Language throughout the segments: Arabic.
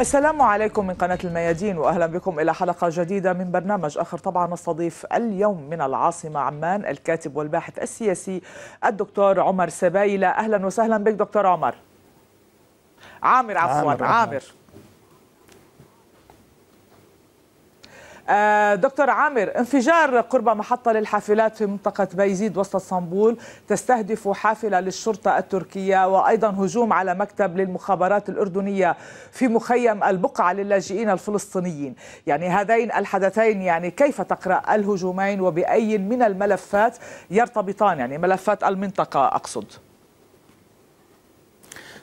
السلام عليكم من قناة الميادين وأهلا بكم إلى حلقة جديدة من برنامج آخر طبعا نستضيف اليوم من العاصمة عمان الكاتب والباحث السياسي الدكتور عمر سبايلة أهلا وسهلا بك دكتور عمر عامر عفوا عامر, عامر. آه، دكتور عامر انفجار قرب محطة للحافلات في منطقة بايزيد وسط اسطنبول تستهدف حافلة للشرطة التركية وأيضا هجوم على مكتب للمخابرات الأردنية في مخيم البقعة للاجئين الفلسطينيين يعني هذين الحدثين يعني كيف تقرأ الهجومين وبأي من الملفات يرتبطان يعني ملفات المنطقة أقصد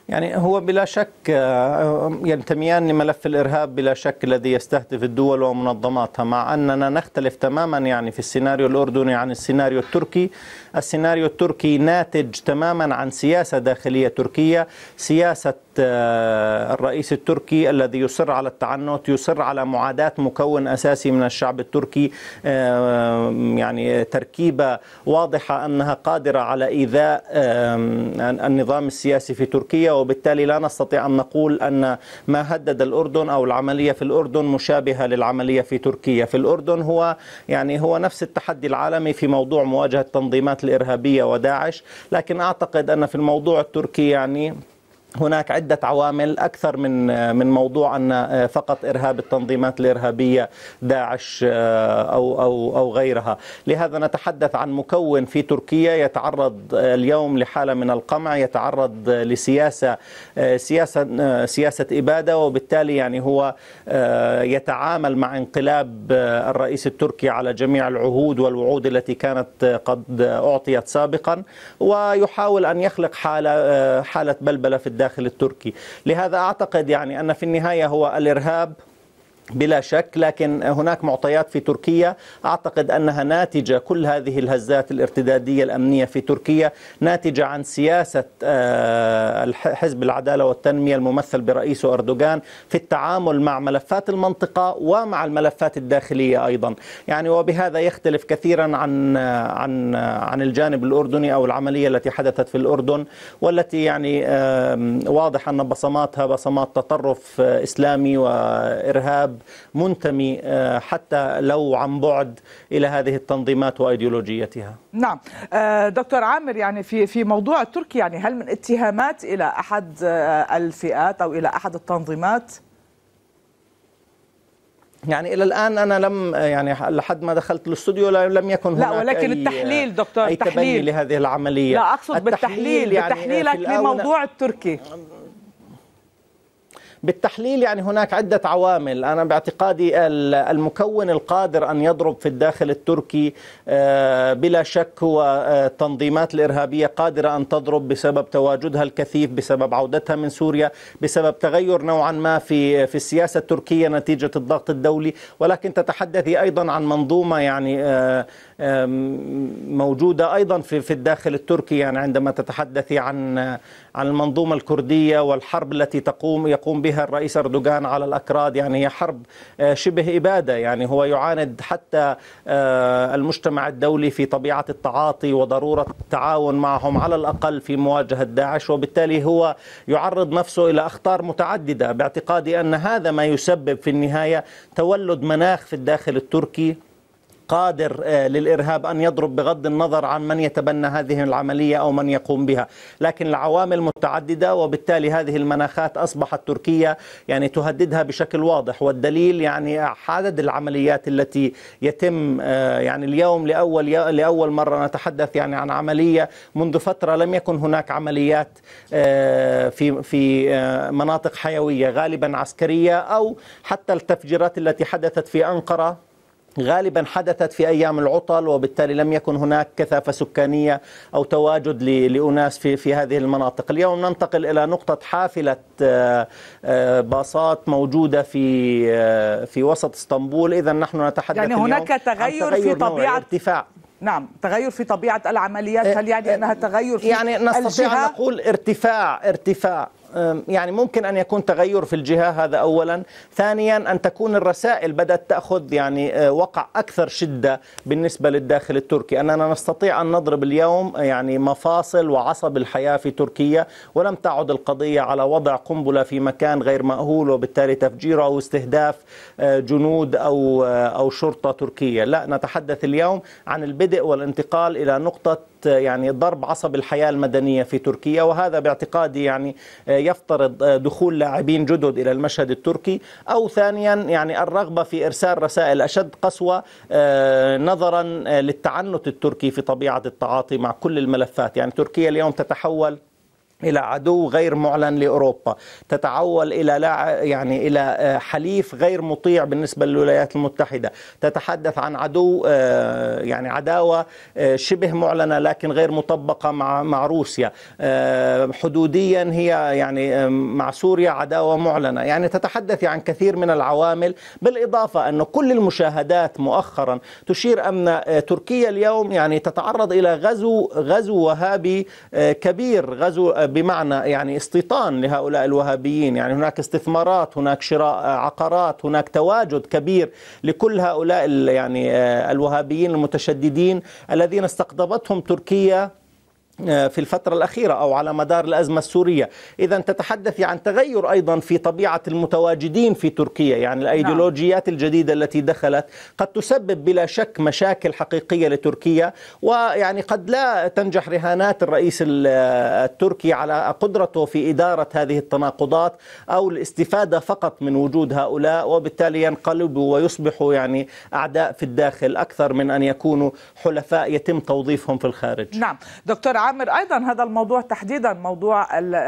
يعني هو بلا شك آه، ينتميان يعني لملف الارهاب بلا شك الذي يستهدف الدول ومنظماتها مع اننا نختلف تماما يعني في السيناريو الاردني عن السيناريو التركي، السيناريو التركي ناتج تماما عن سياسه داخليه تركيه، سياسه الرئيس التركي الذي يصر على التعنت يصر على معاداة مكون أساسي من الشعب التركي يعني تركيبة واضحة أنها قادرة على إيذاء النظام السياسي في تركيا وبالتالي لا نستطيع أن نقول أن ما هدد الأردن أو العملية في الأردن مشابهة للعملية في تركيا في الأردن هو يعني هو نفس التحدي العالمي في موضوع مواجهة التنظيمات الإرهابية وداعش لكن أعتقد أن في الموضوع التركي يعني هناك عدة عوامل أكثر من من موضوع أن آه، فقط إرهاب التنظيمات الإرهابية داعش آه، أو أو أو غيرها، لهذا نتحدث عن مكون في تركيا يتعرض آه، اليوم لحالة من القمع، يتعرض لسياسة سياسة سياسة إبادة وبالتالي يعني هو يتعامل مع انقلاب الرئيس التركي على جميع العهود والوعود التي كانت قد أعطيت سابقا ويحاول أن يخلق حالة حالة بلبلة في الداخل التركي لهذا أعتقد يعني أن في النهاية هو الإرهاب بلا شك لكن هناك معطيات في تركيا اعتقد انها ناتجه كل هذه الهزات الارتداديه الامنيه في تركيا ناتجه عن سياسه آه، حزب العداله والتنميه الممثل برئيسه اردوغان في التعامل مع ملفات المنطقه ومع الملفات الداخليه ايضا يعني وبهذا يختلف كثيرا عن آه، عن آه، عن الجانب الاردني او العمليه التي حدثت في الاردن والتي يعني واضح ان بصماتها بصمات تطرف اسلامي وارهاب منتمي آه، حتى لو عن بعد إلى هذه التنظيمات وأيديولوجيتها نعم آه، دكتور عامر يعني في في موضوع تركيا يعني هل من اتهامات إلى أحد آه، الفئات أو إلى أحد التنظيمات؟ يعني الى الان انا لم يعني لحد ما دخلت الاستوديو لم يكن هناك لا ولكن أي التحليل دكتور أي التحليل لهذه العمليه لا اقصد التحليل بالتحليل يعني بتحليلك لموضوع التركي بالتحليل يعني هناك عدة عوامل أنا باعتقادي المكون القادر أن يضرب في الداخل التركي آه، بلا شك هو التنظيمات آه، الإرهابية قادرة أن تضرب بسبب تواجدها الكثيف بسبب عودتها من سوريا بسبب تغير نوعا ما في في السياسة التركية نتيجة الضغط الدولي ولكن تتحدثي أيضا عن منظومة يعني آه، موجودة أيضا في في الداخل التركي يعني عندما تتحدثي عن عن المنظومة الكردية والحرب التي تقوم يقوم بها الرئيس أردوغان على الأكراد يعني هي حرب آه، شبه إبادة يعني هو يعاند حتى آه، المجتمع الدولي في طبيعة التعاطي وضرورة التعاون معهم على الأقل في مواجهة داعش وبالتالي هو يعرض نفسه إلى أخطار متعددة باعتقادي أن هذا ما يسبب في النهاية تولد مناخ في الداخل التركي قادر آه، للإرهاب أن يضرب بغض النظر عن من يتبنى هذه العملية أو من يقوم بها لكن العوامل متعددة وبالتالي هذه المناخات أصبحت تركيا يعني تهددها بشكل واضح والدليل يعني عدد العمليات التي يتم آه، يعني اليوم لأول لأول مرة نتحدث يعني عن عملية منذ فترة لم يكن هناك عمليات آه، في في مناطق حيوية غالبا عسكرية أو حتى التفجيرات التي حدثت في أنقرة غالبا حدثت في ايام العطل وبالتالي لم يكن هناك كثافه سكانيه او تواجد لاناس في في هذه المناطق، اليوم ننتقل الى نقطه حافله آه، آه، باصات موجوده في آه، في وسط اسطنبول، اذا نحن نتحدث يعني هناك تغير, تغير في طبيعه ارتفاع نعم تغير في طبيعة العمليات هل يعني أنها تغير في يعني نستطيع أن نقول ارتفاع ارتفاع يعني ممكن أن يكون تغير في الجهة هذا أولا ثانيا أن تكون الرسائل بدأت تأخذ يعني أه، وقع أكثر شدة بالنسبة للداخل التركي أننا نستطيع أن نضرب اليوم يعني مفاصل وعصب الحياة في تركيا ولم تعد القضية على وضع قنبلة في مكان غير مأهول وبالتالي تفجيره أو استهداف أه، جنود أو أه، أو شرطة تركية لا نتحدث اليوم عن البدء والانتقال إلى نقطة يعني ضرب عصب الحياة المدنية في تركيا وهذا باعتقادي يعني آه، يفترض آه، دخول لاعبين جدد إلى المشهد التركي أو ثانيا يعني الرغبة في إرسال رسائل أشد قسوة آه، نظرا للتعنت التركي في طبيعة التعاطي مع كل الملفات يعني تركيا اليوم تتحول الى عدو غير معلن لاوروبا، تتحول الى لا يعني الى آه، حليف غير مطيع بالنسبه للولايات المتحده، تتحدث عن عدو آه، يعني عداوه آه، شبه معلنه لكن غير مطبقه مع مع روسيا، حدوديا هي يعني مع سوريا عداوه معلنه، يعني تتحدث عن كثير من العوامل، بالاضافه انه كل المشاهدات مؤخرا تشير ان تركيا اليوم يعني تتعرض الى غزو غزو وهابي كبير، غزو بمعنى يعني استيطان لهؤلاء الوهابيين يعني هناك استثمارات هناك شراء عقارات هناك تواجد كبير لكل هؤلاء يعني آه، الوهابيين المتشددين الذين استقطبتهم تركيا آه، في الفترة الأخيرة أو على مدار الأزمة السورية إذا تتحدث عن تغير أيضا في طبيعة المتواجدين في تركيا يعني الأيديولوجيات نعم. الجديدة التي دخلت قد تسبب بلا شك مشاكل حقيقية لتركيا ويعني قد لا تنجح رهانات الرئيس التركي على قدرته في إدارة هذه التناقضات أو الاستفادة فقط من وجود هؤلاء وبالتالي ينقلبوا ويصبحوا يعني أعداء في الداخل أكثر من أن يكونوا حلفاء يتم توظيفهم في الخارج نعم دكتور عامر ايضا هذا الموضوع تحديدا موضوع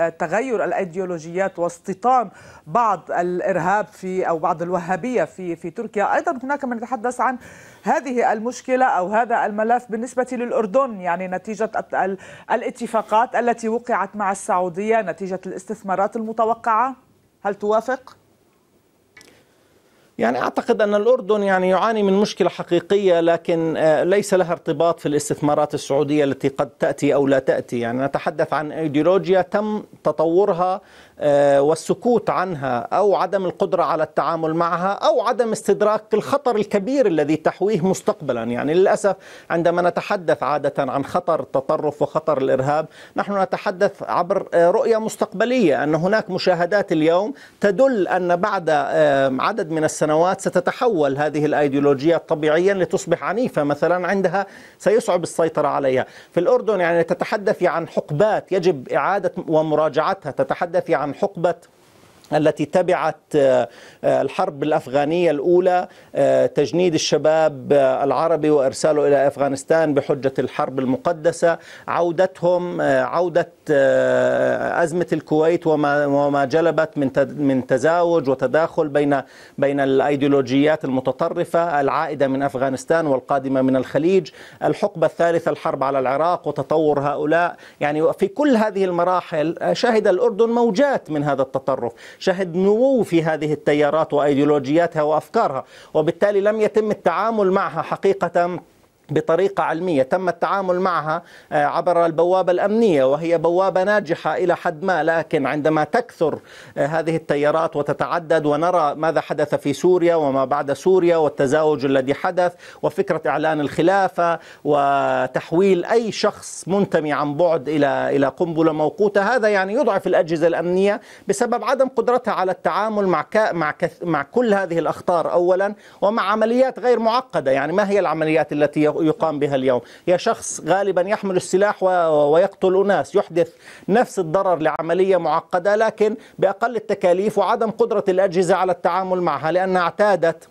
تغير الايديولوجيات واستيطان بعض الارهاب في او بعض الوهابيه في في تركيا ايضا هناك من يتحدث عن هذه المشكله او هذا الملف بالنسبه للاردن يعني نتيجه الاتفاقات التي وقعت مع السعوديه نتيجه الاستثمارات المتوقعه هل توافق يعني اعتقد ان الاردن يعني يعاني من مشكله حقيقيه لكن آه، ليس لها ارتباط في الاستثمارات السعوديه التي قد تاتي او لا تاتي، يعني نتحدث عن ايديولوجيا تم تطورها آه، والسكوت عنها او عدم القدره على التعامل معها او عدم استدراك الخطر الكبير الذي تحويه مستقبلا يعني للاسف عندما نتحدث عاده عن خطر التطرف وخطر الارهاب نحن نتحدث عبر آه، رؤيه مستقبليه ان هناك مشاهدات اليوم تدل ان بعد آه، عدد من السنوات ستتحول هذه الايديولوجيات طبيعيا لتصبح عنيفه مثلا عندها سيصعب السيطره عليها في الاردن يعني تتحدث عن حقبات يجب اعاده ومراجعتها تتحدث عن عن حقبه التي تبعت آه، الحرب الافغانيه الاولى آه، تجنيد الشباب آه، العربي وارساله الى افغانستان بحجه الحرب المقدسه، عودتهم عوده ازمه الكويت وما وما جلبت من من تزاوج وتداخل بين بين الايديولوجيات المتطرفه العائده من افغانستان والقادمه من الخليج، الحقبه الثالثه الحرب على العراق وتطور هؤلاء، يعني في كل هذه المراحل شهد الاردن موجات من هذا التطرف. شهد نمو في هذه التيارات وايديولوجياتها وافكارها وبالتالي لم يتم التعامل معها حقيقه بطريقة علمية تم التعامل معها آه، عبر البوابة الأمنية وهي بوابة ناجحة إلى حد ما لكن عندما تكثر آه، هذه التيارات وتتعدد ونرى ماذا حدث في سوريا وما بعد سوريا والتزاوج الذي حدث وفكرة إعلان الخلافة وتحويل أي شخص منتمي عن بعد إلى إلى قنبلة موقوتة هذا يعني يضعف الأجهزة الأمنية بسبب عدم قدرتها على التعامل مع مع مع كل هذه الأخطار أولا ومع عمليات غير معقدة يعني ما هي العمليات التي يقام بها اليوم يا شخص غالبا يحمل السلاح ويقتل أناس يحدث نفس الضرر لعملية معقدة لكن بأقل التكاليف وعدم قدرة الأجهزة على التعامل معها لأنها اعتادت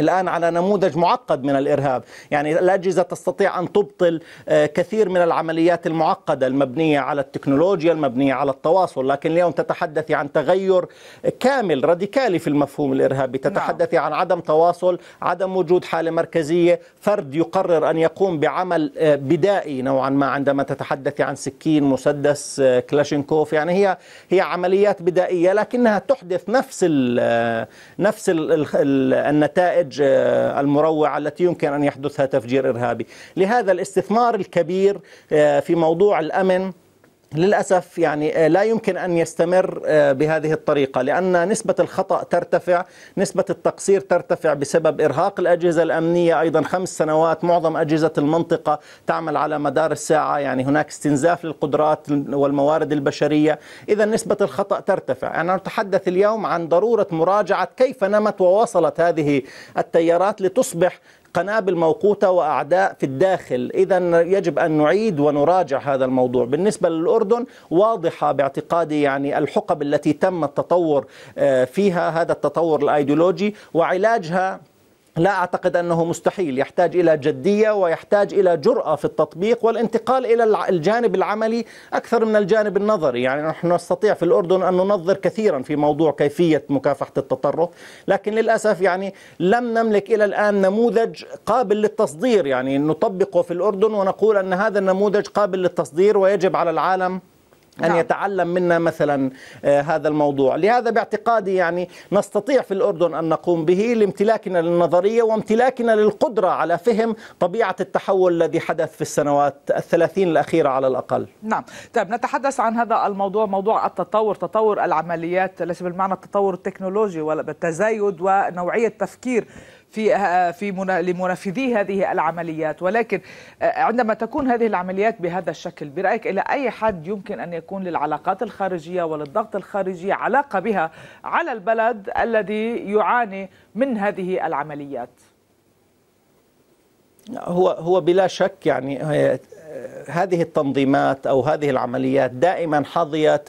الآن على نموذج معقد من الإرهاب يعني الأجهزة تستطيع أن تبطل آه، كثير من العمليات المعقدة المبنية على التكنولوجيا المبنية على التواصل لكن اليوم تتحدث عن تغير كامل راديكالي في المفهوم الإرهابي نعم. تتحدث عن عدم تواصل عدم وجود حالة مركزية فرد يقرر أن يقوم بعمل آه، بدائي نوعا ما عندما تتحدث عن سكين مسدس آه، كلاشينكوف يعني هي هي عمليات بدائية لكنها تحدث نفس ال نفس ال النتائج النتائج آه، المروعة التي يمكن أن يحدثها تفجير إرهابي لهذا الاستثمار الكبير آه، في موضوع الأمن للأسف يعني آه، لا يمكن أن يستمر آه، بهذه الطريقة لأن نسبة الخطأ ترتفع نسبة التقصير ترتفع بسبب إرهاق الأجهزة الأمنية أيضا خمس سنوات معظم أجهزة المنطقة تعمل على مدار الساعة يعني هناك استنزاف للقدرات والموارد البشرية إذا نسبة الخطأ ترتفع أنا يعني نتحدث اليوم عن ضرورة مراجعة كيف نمت ووصلت هذه التيارات لتصبح قنابل موقوتة وأعداء في الداخل إذا يجب أن نعيد ونراجع هذا الموضوع بالنسبة للأردن واضحة باعتقادي يعني الحقب التي تم التطور آه، فيها هذا التطور الأيديولوجي وعلاجها لا اعتقد انه مستحيل يحتاج الى جديه ويحتاج الى جراه في التطبيق والانتقال الى الجانب العملي اكثر من الجانب النظري يعني نحن نستطيع في الاردن ان ننظر كثيرا في موضوع كيفيه مكافحه التطرف لكن للاسف يعني لم نملك الى الان نموذج قابل للتصدير يعني نطبقه في الاردن ونقول ان هذا النموذج قابل للتصدير ويجب على العالم أن نعم. يتعلم منا مثلا آه، هذا الموضوع لهذا باعتقادي يعني نستطيع في الأردن أن نقوم به لامتلاكنا للنظرية وامتلاكنا للقدرة على فهم طبيعة التحول الذي حدث في السنوات الثلاثين الأخيرة على الأقل نعم طيب نتحدث عن هذا الموضوع موضوع التطور تطور العمليات ليس بالمعنى التطور التكنولوجي ولا بالتزايد ونوعية تفكير في آه، في لمنفذي هذه العمليات ولكن آه، عندما تكون هذه العمليات بهذا الشكل برايك الى اي حد يمكن ان يكون للعلاقات الخارجيه وللضغط الخارجي علاقه بها على البلد الذي يعاني من هذه العمليات هو هو بلا شك يعني آه، هذه التنظيمات او هذه العمليات دائما حظيت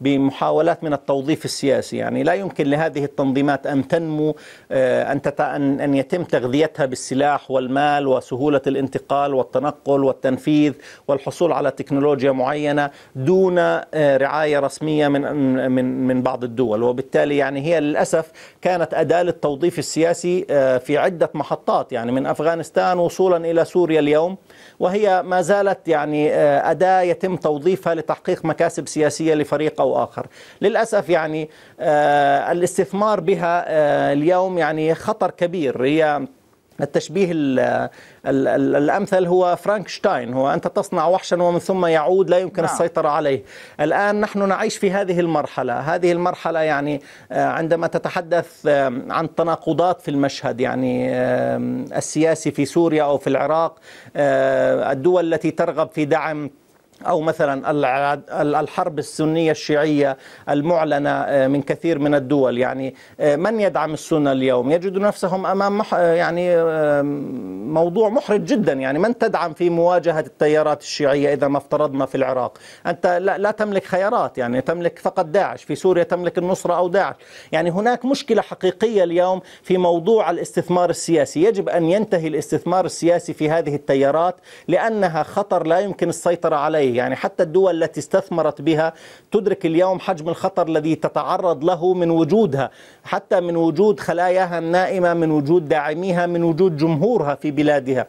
بمحاولات من التوظيف السياسي، يعني لا يمكن لهذه التنظيمات ان تنمو آه، ان ان يتم تغذيتها بالسلاح والمال وسهوله الانتقال والتنقل والتنفيذ والحصول على تكنولوجيا معينه دون آه، رعايه رسميه من من من بعض الدول، وبالتالي يعني هي للاسف كانت اداه للتوظيف السياسي آه، في عده محطات يعني من افغانستان وصولا الى سوريا اليوم وهي ما زالت يعني آه، أداة يتم توظيفها لتحقيق مكاسب سياسية لفريق أو آخر للأسف يعني آه، الاستثمار بها آه، اليوم يعني خطر كبير هي التشبيه الـ الـ الـ الامثل هو فرانكشتاين هو انت تصنع وحشا ومن ثم يعود لا يمكن نعم. السيطره عليه الان نحن نعيش في هذه المرحله هذه المرحله يعني آه، عندما تتحدث عن تناقضات في المشهد يعني السياسي في سوريا او في العراق آه، الدول التي ترغب في دعم أو مثلا الحرب السنية الشيعية المعلنة آه، من كثير من الدول يعني آه، من يدعم السنة اليوم يجد نفسهم أمام مح آه، يعني موضوع محرج جدا يعني من تدعم في مواجهة التيارات الشيعية إذا ما افترضنا في العراق أنت لا, لا تملك خيارات يعني تملك فقط داعش في سوريا تملك النصرة أو داعش يعني هناك مشكلة حقيقية اليوم في موضوع الاستثمار السياسي يجب أن ينتهي الاستثمار السياسي في هذه التيارات لأنها خطر لا يمكن السيطرة عليه عليه يعني حتى الدول التي استثمرت بها تدرك اليوم حجم الخطر الذي تتعرض له من وجودها حتى من وجود خلاياها النائمة من وجود داعميها من وجود جمهورها في بلادها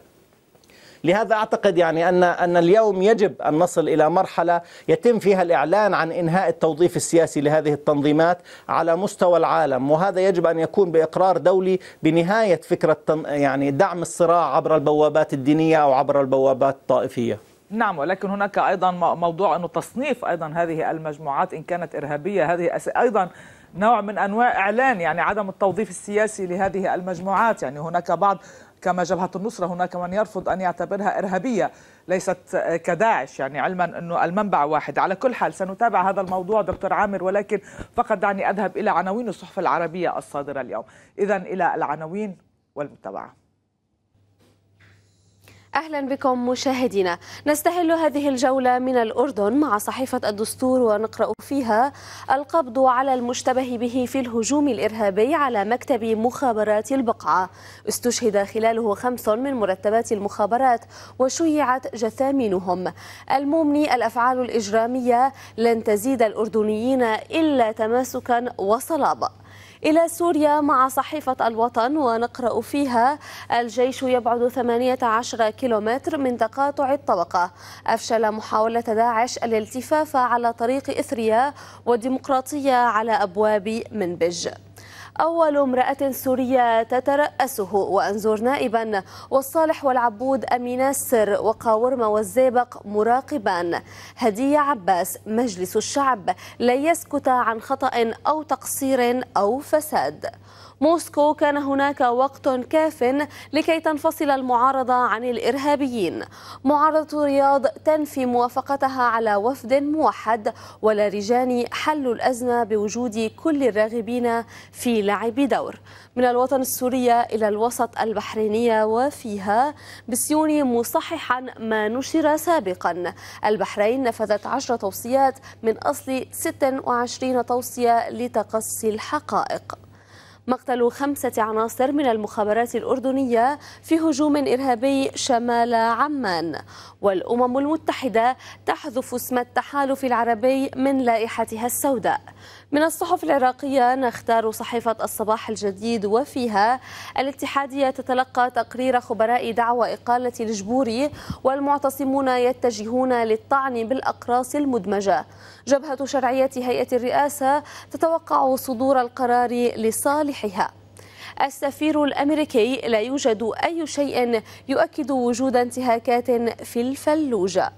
لهذا اعتقد يعني ان ان اليوم يجب ان نصل الى مرحله يتم فيها الاعلان عن انهاء التوظيف السياسي لهذه التنظيمات على مستوى العالم وهذا يجب ان يكون باقرار دولي بنهايه فكره يعني دعم الصراع عبر البوابات الدينيه او عبر البوابات الطائفيه نعم ولكن هناك ايضا موضوع انه تصنيف ايضا هذه المجموعات ان كانت ارهابيه هذه ايضا نوع من انواع اعلان يعني عدم التوظيف السياسي لهذه المجموعات يعني هناك بعض كما جبهه النصره هناك من يرفض ان يعتبرها ارهابيه ليست كداعش يعني علما انه المنبع واحد على كل حال سنتابع هذا الموضوع دكتور عامر ولكن فقط دعني اذهب الى عناوين الصحف العربيه الصادره اليوم اذا الى العناوين والمتابعه أهلا بكم مشاهدينا نستهل هذه الجولة من الأردن مع صحيفة الدستور ونقرأ فيها القبض على المشتبه به في الهجوم الإرهابي على مكتب مخابرات البقعة استشهد خلاله خمس من مرتبات المخابرات وشيعت جثامينهم المومني الأفعال الإجرامية لن تزيد الأردنيين إلا تماسكا وصلابة إلى سوريا مع صحيفة الوطن ونقرأ فيها الجيش يبعد 18 كيلومتر من تقاطع الطبقة أفشل محاولة داعش الالتفاف على طريق إثريا وديمقراطية على أبواب منبج أول امرأة سورية تترأسه وأنزور نائبا والصالح والعبود أمين السر وقاورمة والزيبق مراقبان هدية عباس مجلس الشعب لا يسكت عن خطأ أو تقصير أو فساد موسكو كان هناك وقت كاف لكي تنفصل المعارضة عن الإرهابيين معارضة رياض تنفي موافقتها على وفد موحد ولارجان حل الأزمة بوجود كل الراغبين في لعب دور من الوطن السورية إلى الوسط البحرينية وفيها بسيوني مصححا ما نشر سابقا البحرين نفذت 10 توصيات من أصل 26 توصية لتقصي الحقائق مقتل خمسة عناصر من المخابرات الأردنية في هجوم إرهابي شمال عمان والأمم المتحدة تحذف اسم التحالف العربي من لائحتها السوداء من الصحف العراقية نختار صحيفة الصباح الجديد وفيها الاتحادية تتلقى تقرير خبراء دعوى إقالة الجبوري والمعتصمون يتجهون للطعن بالأقراص المدمجة جبهة شرعية هيئة الرئاسة تتوقع صدور القرار لصالحها السفير الامريكي لا يوجد اي شيء يؤكد وجود انتهاكات في الفلوجه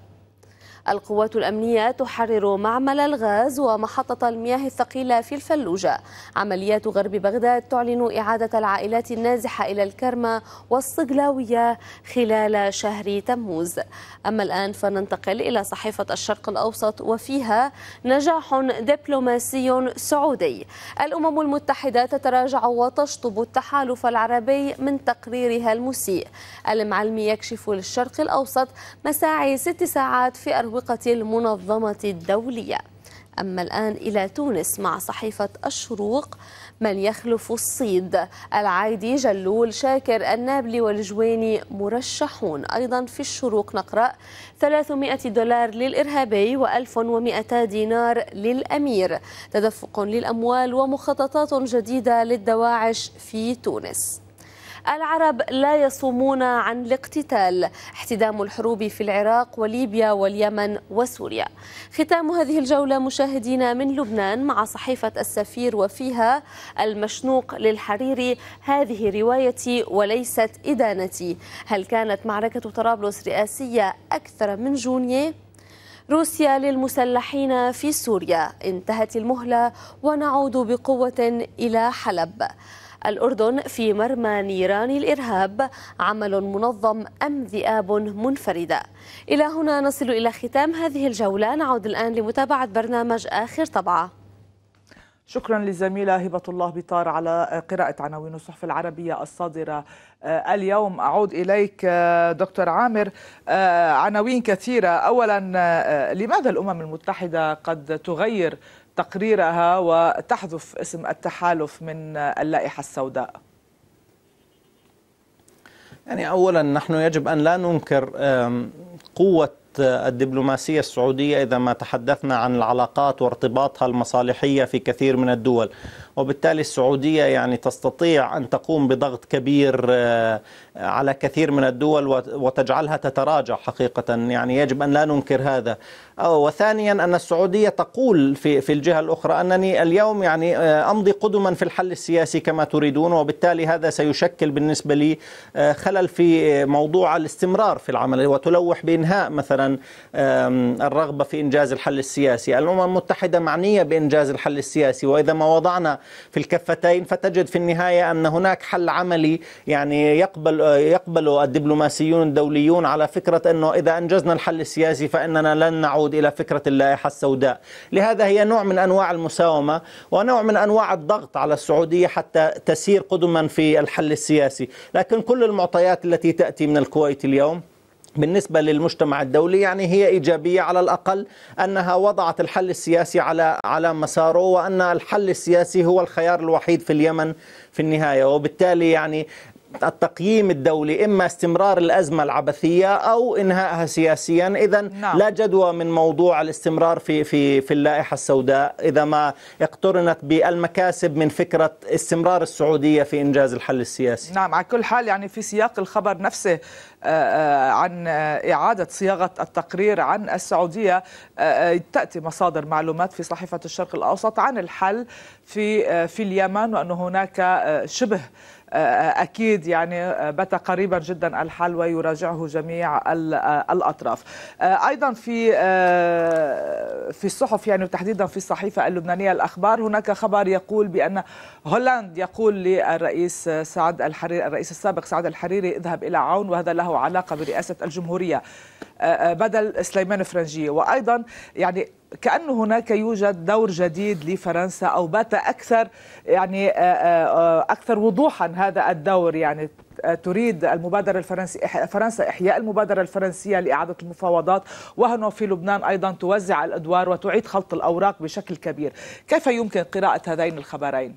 القوات الأمنية تحرر معمل الغاز ومحطة المياه الثقيلة في الفلوجة عمليات غرب بغداد تعلن إعادة العائلات النازحة إلى الكرمة والصقلاوية خلال شهر تموز أما الآن فننتقل إلى صحيفة الشرق الأوسط وفيها نجاح دبلوماسي سعودي الأمم المتحدة تتراجع وتشطب التحالف العربي من تقريرها المسيء المعلمي يكشف للشرق الأوسط مساعي ست ساعات في أروقة مسابقة المنظمة الدولية أما الآن إلى تونس مع صحيفة الشروق من يخلف الصيد العايدي جلول شاكر النابلي والجويني مرشحون أيضا في الشروق نقرأ 300 دولار للإرهابي و1200 دينار للأمير تدفق للأموال ومخططات جديدة للدواعش في تونس العرب لا يصومون عن الاقتتال احتدام الحروب في العراق وليبيا واليمن وسوريا ختام هذه الجولة مشاهدينا من لبنان مع صحيفة السفير وفيها المشنوق للحريري هذه روايتي وليست إدانتي هل كانت معركة طرابلس رئاسية أكثر من جونيه؟ روسيا للمسلحين في سوريا انتهت المهلة ونعود بقوة إلى حلب الأردن في مرمى نيران الإرهاب عمل منظم أم ذئاب منفردة إلى هنا نصل إلى ختام هذه الجولة نعود الآن لمتابعة برنامج آخر طبعة شكرا للزميلة هبة الله بطار على قراءة عناوين الصحف العربية الصادرة آه، اليوم أعود إليك آه، دكتور عامر آه، عناوين كثيرة أولا لماذا الأمم المتحدة قد تغير تقريرها وتحذف اسم التحالف من اللائحة السوداء يعني أولا نحن يجب أن لا ننكر قوة الدبلوماسية السعودية إذا ما تحدثنا عن العلاقات وارتباطها المصالحية في كثير من الدول وبالتالي السعودية يعني تستطيع أن تقوم بضغط كبير آه، على كثير من الدول وتجعلها تتراجع حقيقة يعني يجب أن لا ننكر هذا وثانيا أن السعودية تقول في, في الجهة الأخرى أنني اليوم يعني آه، أمضي قدما في الحل السياسي كما تريدون وبالتالي هذا سيشكل بالنسبة لي آه، خلل في موضوع الاستمرار في العمل وتلوح بإنهاء مثلا الرغبة في إنجاز الحل السياسي الأمم المتحدة معنية بإنجاز الحل السياسي وإذا ما وضعنا في الكفتين فتجد في النهاية أن هناك حل عملي يعني يقبل يقبل الدبلوماسيون الدوليون على فكرة أنه إذا أنجزنا الحل السياسي فإننا لن نعود إلى فكرة اللائحة السوداء لهذا هي نوع من أنواع المساومة ونوع من أنواع الضغط على السعودية حتى تسير قدما في الحل السياسي لكن كل المعطيات التي تأتي من الكويت اليوم بالنسبة للمجتمع الدولي يعني هي إيجابية على الأقل أنها وضعت الحل السياسي على على مساره وأن الحل السياسي هو الخيار الوحيد في اليمن في النهاية وبالتالي يعني التقييم الدولي إما استمرار الأزمة العبثية أو إنهائها سياسيا إذا نعم. لا جدوى من موضوع الاستمرار في, في, في اللائحة السوداء إذا ما اقترنت بالمكاسب من فكرة استمرار السعودية في إنجاز الحل السياسي نعم على كل حال يعني في سياق الخبر نفسه آه، آه، عن إعادة صياغة التقرير عن السعودية آه، تأتي مصادر معلومات في صحيفة الشرق الأوسط عن الحل في في اليمن وأن هناك شبه أكيد يعني آه، بات قريبا جدا الحل ويراجعه جميع آه، الأطراف آه، أيضا في في الصحف يعني وتحديدا في الصحيفة اللبنانية الأخبار هناك خبر يقول بأن هولندا يقول للرئيس سعد الحريري الرئيس السابق سعد الحريري اذهب إلى عون وهذا له علاقة برئاسة الجمهورية آه، آه، بدل سليمان فرنجية وأيضا يعني كأنه هناك يوجد دور جديد لفرنسا أو بات أكثر يعني آه، أكثر وضوحا هذا الدور يعني تريد المبادرة الفرنسية فرنسا إحياء المبادرة الفرنسية لإعادة المفاوضات وهنا في لبنان أيضا توزع الأدوار وتعيد خلط الأوراق بشكل كبير كيف يمكن قراءة هذين الخبرين؟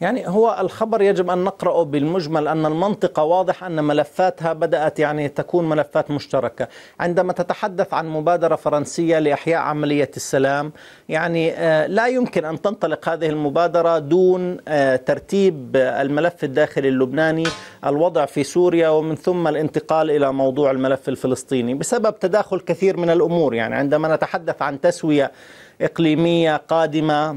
يعني هو الخبر يجب أن نقرأه بالمجمل أن المنطقة واضح أن ملفاتها بدأت يعني تكون ملفات مشتركة عندما تتحدث عن مبادرة فرنسية لإحياء عملية السلام يعني آه، لا يمكن أن تنطلق هذه المبادرة دون آه، ترتيب الملف الداخلي اللبناني الوضع في سوريا ومن ثم الانتقال إلى موضوع الملف الفلسطيني بسبب تداخل كثير من الأمور يعني عندما نتحدث عن تسوية إقليمية قادمة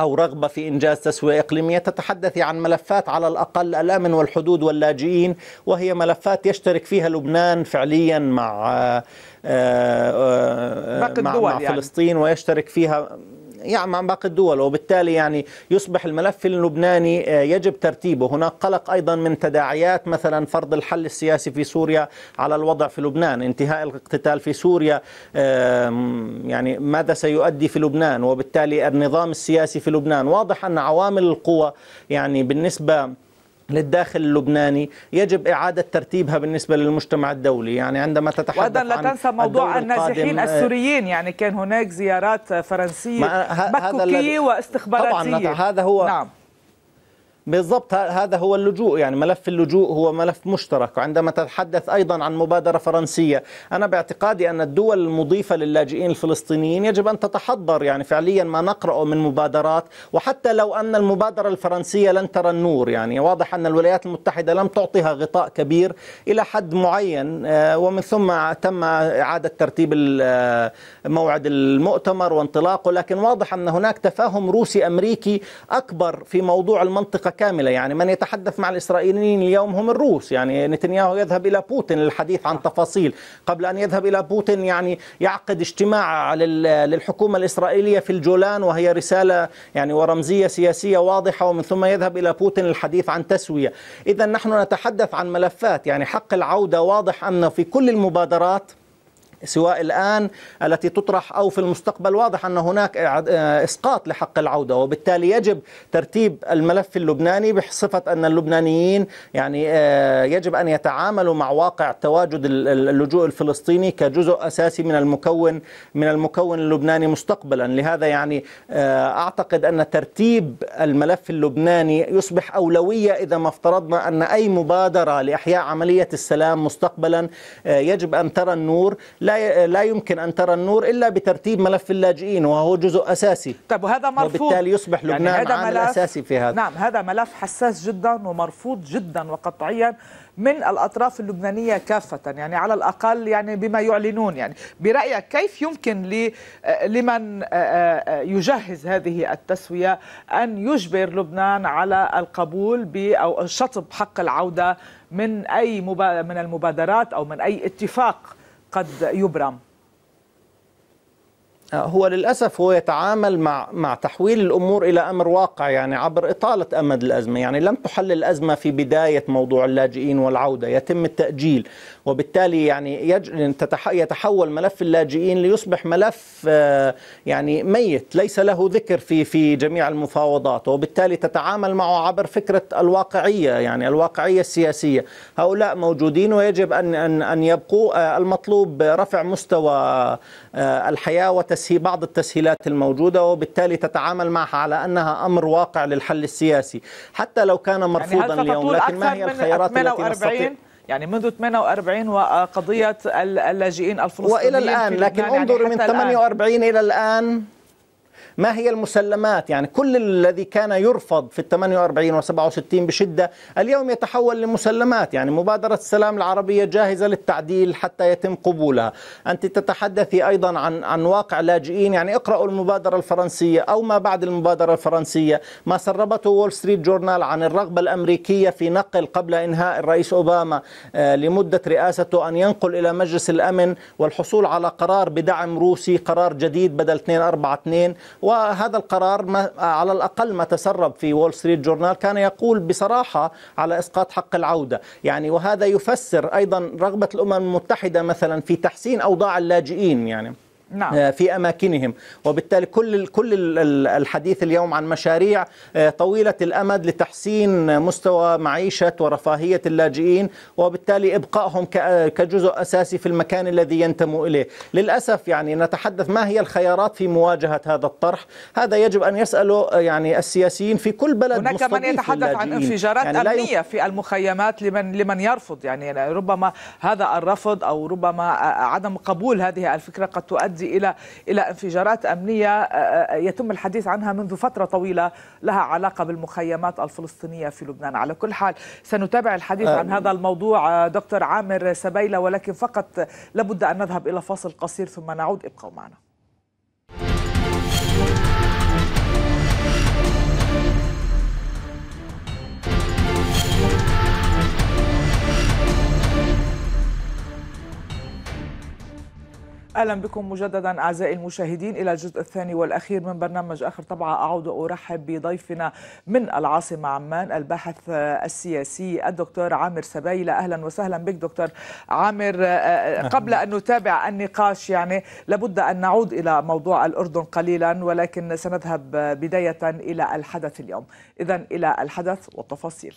أو رغبة في إنجاز تسوية إقليمية تتحدث عن ملفات على الأقل الأمن والحدود واللاجئين وهي ملفات يشترك فيها لبنان فعليا مع آه، آه، آه، مع, مع يعني. فلسطين ويشترك فيها يعني عن باقي الدول وبالتالي يعني يصبح الملف اللبناني آه، يجب ترتيبه هناك قلق أيضا من تداعيات مثلا فرض الحل السياسي في سوريا على الوضع في لبنان انتهاء الاقتتال في سوريا يعني ماذا سيؤدي في لبنان وبالتالي النظام السياسي في لبنان واضح أن عوامل القوى يعني بالنسبة للداخل اللبناني يجب إعادة ترتيبها بالنسبة للمجتمع الدولي يعني عندما تتحدث وأيضا لا تنسى موضوع النازحين آه، السوريين يعني كان هناك زيارات فرنسية آه، مكوكية واستخباراتية طبعا هذا هو نعم. بالضبط هذا هو اللجوء يعني ملف اللجوء هو ملف مشترك وعندما تتحدث أيضا عن مبادرة فرنسية أنا باعتقادي أن الدول المضيفة للاجئين الفلسطينيين يجب أن تتحضر يعني فعليا ما نقرأه من مبادرات وحتى لو أن المبادرة الفرنسية لن ترى النور يعني واضح أن الولايات المتحدة لم تعطيها غطاء كبير إلى حد معين آه، ومن ثم تم إعادة ترتيب آه، موعد المؤتمر وانطلاقه لكن واضح أن هناك تفاهم روسي أمريكي أكبر في موضوع المنطقة كاملة يعني من يتحدث مع الإسرائيليين اليوم هم الروس يعني نتنياهو يذهب إلى بوتين للحديث عن تفاصيل قبل أن يذهب إلى بوتين يعني يعقد اجتماع للحكومة الإسرائيلية في الجولان وهي رسالة يعني ورمزية سياسية واضحة ومن ثم يذهب إلى بوتين للحديث عن تسوية إذا نحن نتحدث عن ملفات يعني حق العودة واضح أنه في كل المبادرات سواء الآن التي تطرح أو في المستقبل واضح أن هناك آه، إسقاط لحق العودة وبالتالي يجب ترتيب الملف اللبناني بصفة أن اللبنانيين يعني آه، يجب أن يتعاملوا مع واقع تواجد اللجوء الفلسطيني كجزء أساسي من المكون من المكون اللبناني مستقبلا لهذا يعني آه، أعتقد أن ترتيب الملف اللبناني يصبح أولوية إذا ما افترضنا أن أي مبادرة لإحياء عملية السلام مستقبلا يجب أن ترى النور لا لا يمكن ان ترى النور الا بترتيب ملف اللاجئين وهو جزء اساسي طيب وهذا مرفوض وبالتالي يصبح يعني لبنان يعني هذا عامل ملف اساسي في هذا نعم هذا ملف حساس جدا ومرفوض جدا وقطعيا من الاطراف اللبنانيه كافه يعني على الاقل يعني بما يعلنون يعني برايك كيف يمكن لمن آه، آه، يجهز هذه التسويه ان يجبر لبنان على القبول ب او شطب حق العوده من اي من المبادرات او من اي اتفاق قد يبرم هو للاسف هو يتعامل مع مع تحويل الامور الى امر واقع يعني عبر اطاله امد الازمه، يعني لم تحل الازمه في بدايه موضوع اللاجئين والعوده، يتم التاجيل وبالتالي يعني يج... يتحول ملف اللاجئين ليصبح ملف آه، يعني ميت ليس له ذكر في في جميع المفاوضات وبالتالي تتعامل معه عبر فكره الواقعيه يعني الواقعيه السياسيه، هؤلاء موجودين ويجب ان ان ان يبقوا آه، المطلوب رفع مستوى آه، الحياه وتس... تسهي بعض التسهيلات الموجودة وبالتالي تتعامل معها على أنها أمر واقع للحل السياسي حتى لو كان يعني مرفوضا يعني اليوم لكن ما هي الخيارات التي نستطيع يعني منذ 48 وقضية اللاجئين الفلسطينيين وإلى الآن لكن يعني انظر يعني من 48 إلى الآن ما هي المسلمات يعني كل الذي كان يرفض في ال 48 و 67 بشدة اليوم يتحول لمسلمات يعني مبادرة السلام العربية جاهزة للتعديل حتى يتم قبولها أنت تتحدثي أيضا عن عن واقع لاجئين يعني اقرأوا المبادرة الفرنسية أو ما بعد المبادرة الفرنسية ما سربته وول ستريت جورنال عن الرغبة الأمريكية في نقل قبل إنهاء الرئيس أوباما آه، لمدة رئاسته أن ينقل إلى مجلس الأمن والحصول على قرار بدعم روسي قرار جديد بدل 242 وهذا القرار ما على الأقل ما تسرب في وول ستريت جورنال كان يقول بصراحة على إسقاط حق العودة يعني وهذا يفسر أيضا رغبة الأمم المتحدة مثلا في تحسين أوضاع اللاجئين يعني نعم. آه، في اماكنهم وبالتالي كل كل الحديث اليوم عن مشاريع آه، طويله الامد لتحسين مستوى معيشه ورفاهيه اللاجئين وبالتالي ابقائهم آه، كجزء اساسي في المكان الذي ينتموا اليه للاسف يعني نتحدث ما هي الخيارات في مواجهه هذا الطرح هذا يجب ان يساله يعني السياسيين في كل بلد هناك من يتحدث عن يعني انفجارات يعني امنيه في المخيمات لمن لمن يرفض يعني ربما هذا الرفض او ربما عدم قبول هذه الفكره قد تؤدي تؤدي إلى إلى انفجارات أمنية آه، آه، يتم الحديث عنها منذ فترة طويلة لها علاقة بالمخيمات الفلسطينية في لبنان على كل حال سنتابع الحديث آه، عن هذا الموضوع دكتور عامر سبيلة ولكن فقط لابد أن نذهب إلى فاصل قصير ثم نعود ابقوا معنا اهلا بكم مجددا اعزائي المشاهدين الى الجزء الثاني والاخير من برنامج اخر طبعه اعود وارحب بضيفنا من العاصمه عمان الباحث السياسي الدكتور عامر سبايله اهلا وسهلا بك دكتور عامر آه، آه، قبل ان نتابع النقاش يعني لابد ان نعود الى موضوع الاردن قليلا ولكن سنذهب بدايه الى الحدث اليوم اذا الى الحدث والتفاصيل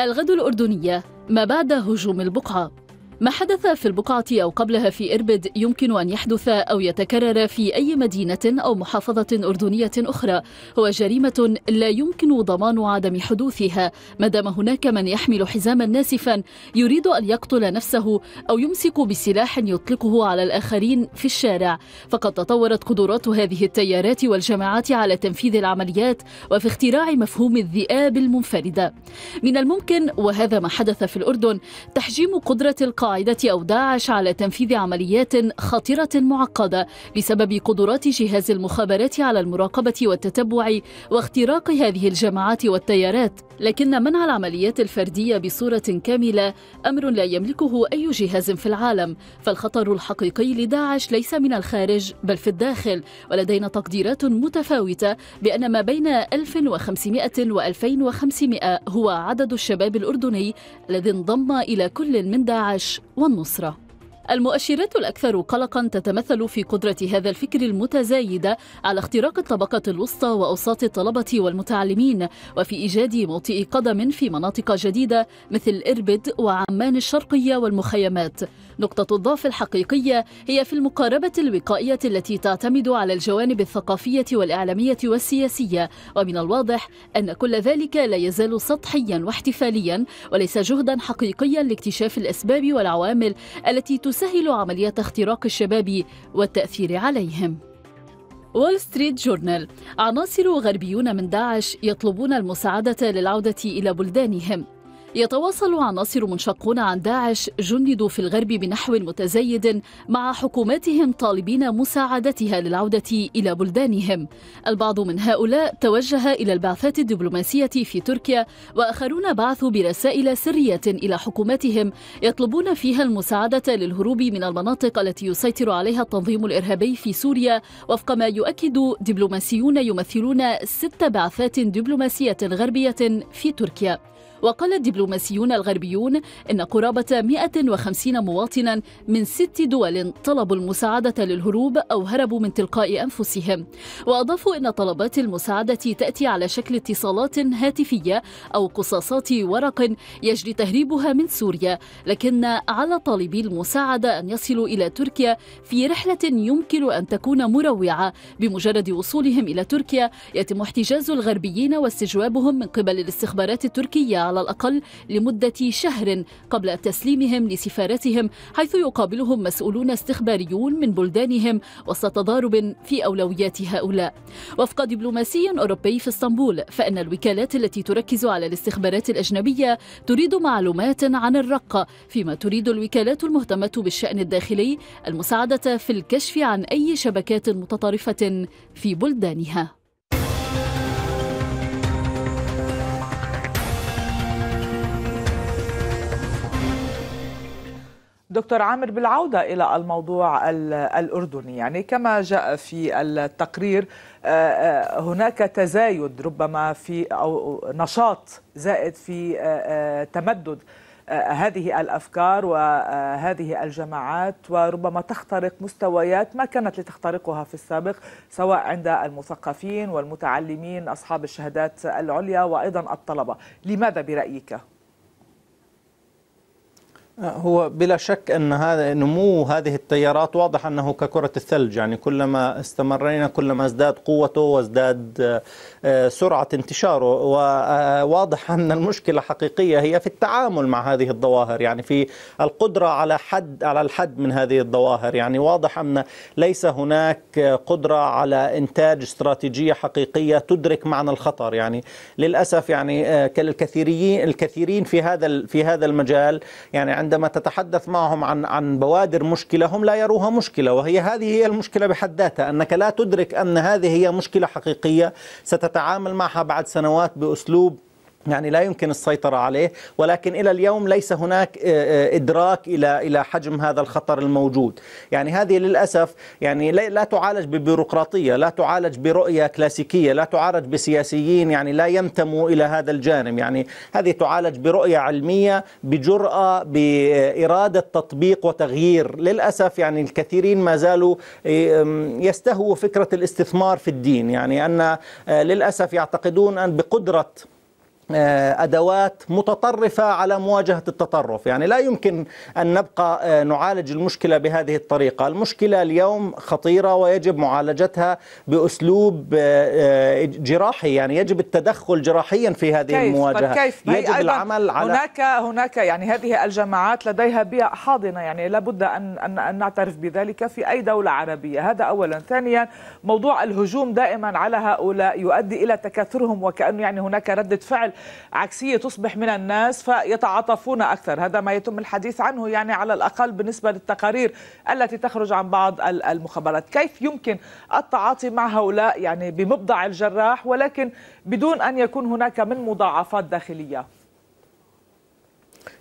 الغد الأردنية ما بعد هجوم البقعة ما حدث في البقعة أو قبلها في إربد يمكن أن يحدث أو يتكرر في أي مدينة أو محافظة أردنية أخرى هو جريمة لا يمكن ضمان عدم حدوثها ما دام هناك من يحمل حزاما ناسفا يريد أن يقتل نفسه أو يمسك بسلاح يطلقه على الآخرين في الشارع فقد تطورت قدرات هذه التيارات والجماعات على تنفيذ العمليات وفي اختراع مفهوم الذئاب المنفردة من الممكن وهذا ما حدث في الأردن تحجيم قدرة القاعدة قاعدة أو داعش على تنفيذ عمليات خطرة معقدة بسبب قدرات جهاز المخابرات على المراقبة والتتبع واختراق هذه الجماعات والتيارات لكن منع العمليات الفردية بصورة كاملة أمر لا يملكه أي جهاز في العالم فالخطر الحقيقي لداعش ليس من الخارج بل في الداخل ولدينا تقديرات متفاوتة بأن ما بين 1500 و 2500 هو عدد الشباب الأردني الذي انضم إلى كل من داعش والنصرة المؤشرات الأكثر قلقا تتمثل في قدرة هذا الفكر المتزايد على اختراق الطبقة الوسطى وأوساط الطلبة والمتعلمين وفي إيجاد موطئ قدم في مناطق جديدة مثل إربد وعمان الشرقية والمخيمات نقطة الضعف الحقيقية هي في المقاربة الوقائية التي تعتمد على الجوانب الثقافية والإعلامية والسياسية ومن الواضح أن كل ذلك لا يزال سطحيا واحتفاليا وليس جهدا حقيقيا لاكتشاف الأسباب والعوامل التي تس تسهل عملية اختراق الشباب والتأثير عليهم وول ستريت جورنال عناصر غربيون من داعش يطلبون المساعدة للعودة إلى بلدانهم يتواصل عناصر منشقون عن داعش جندوا في الغرب بنحو متزايد مع حكوماتهم طالبين مساعدتها للعودة إلى بلدانهم البعض من هؤلاء توجه إلى البعثات الدبلوماسية في تركيا وآخرون بعثوا برسائل سرية إلى حكوماتهم يطلبون فيها المساعدة للهروب من المناطق التي يسيطر عليها التنظيم الإرهابي في سوريا وفق ما يؤكد دبلوماسيون يمثلون ست بعثات دبلوماسية غربية في تركيا وقال الدبلوماسيون الغربيون إن قرابة 150 مواطنا من ست دول طلبوا المساعدة للهروب أو هربوا من تلقاء أنفسهم وأضافوا إن طلبات المساعدة تأتي على شكل اتصالات هاتفية أو قصاصات ورق يجري تهريبها من سوريا لكن على طالبي المساعدة أن يصلوا إلى تركيا في رحلة يمكن أن تكون مروعة بمجرد وصولهم إلى تركيا يتم احتجاز الغربيين واستجوابهم من قبل الاستخبارات التركية على الأقل لمدة شهر قبل تسليمهم لسفارتهم حيث يقابلهم مسؤولون استخباريون من بلدانهم وسط تضارب في أولويات هؤلاء وفق دبلوماسي أوروبي في اسطنبول فإن الوكالات التي تركز على الاستخبارات الأجنبية تريد معلومات عن الرقة فيما تريد الوكالات المهتمة بالشأن الداخلي المساعدة في الكشف عن أي شبكات متطرفة في بلدانها دكتور عامر بالعودة إلى الموضوع الأردني يعني كما جاء في التقرير آه، آه، هناك تزايد ربما في أو نشاط زائد في آه، تمدد هذه الافكار وهذه الجماعات وربما تخترق مستويات ما كانت لتخترقها في السابق سواء عند المثقفين والمتعلمين اصحاب الشهادات العليا وايضا الطلبه لماذا برايك هو بلا شك ان هذا نمو هذه التيارات واضح انه ككره الثلج يعني كلما استمرينا كلما ازداد قوته وازداد آه، سرعه انتشاره وواضح آه، ان المشكله حقيقيه هي في التعامل مع هذه الظواهر يعني في القدره على حد على الحد من هذه الظواهر يعني واضح ان ليس هناك قدره على انتاج استراتيجيه حقيقيه تدرك معنى الخطر يعني للاسف يعني آه، الكثيرين الكثيرين في هذا في هذا المجال يعني عند عندما تتحدث معهم عن عن بوادر مشكله هم لا يروها مشكله وهي هذه هي المشكله بحد ذاتها انك لا تدرك ان هذه هي مشكله حقيقيه ستتعامل معها بعد سنوات باسلوب يعني لا يمكن السيطرة عليه ولكن إلى اليوم ليس هناك آه، آه، إدراك إلى إلى حجم هذا الخطر الموجود يعني هذه للأسف يعني لا تعالج ببيروقراطية لا تعالج برؤية كلاسيكية لا تعالج بسياسيين يعني لا ينتموا إلى هذا الجانب يعني هذه تعالج برؤية علمية بجرأة بإرادة تطبيق وتغيير للأسف يعني الكثيرين ما زالوا آه، يستهوا فكرة الاستثمار في الدين يعني أن للأسف يعتقدون أن بقدرة آه، ادوات متطرفه على مواجهه التطرف، يعني لا يمكن ان نبقى آه، نعالج المشكله بهذه الطريقه، المشكله اليوم خطيره ويجب معالجتها باسلوب آه، جراحي، يعني يجب التدخل جراحيا في هذه كيف؟ المواجهه، كيف؟ يجب العمل على هناك هناك يعني هذه الجماعات لديها بيئه حاضنه، يعني لابد ان ان ان نعترف بذلك في اي دوله عربيه، هذا اولا، ثانيا موضوع الهجوم دائما على هؤلاء يؤدي الى تكاثرهم وكانه يعني هناك رده فعل عكسية تصبح من الناس فيتعاطفون أكثر هذا ما يتم الحديث عنه يعني على الأقل بالنسبة للتقارير التي تخرج عن بعض المخابرات كيف يمكن التعاطي مع هؤلاء يعني بمبضع الجراح ولكن بدون أن يكون هناك من مضاعفات داخلية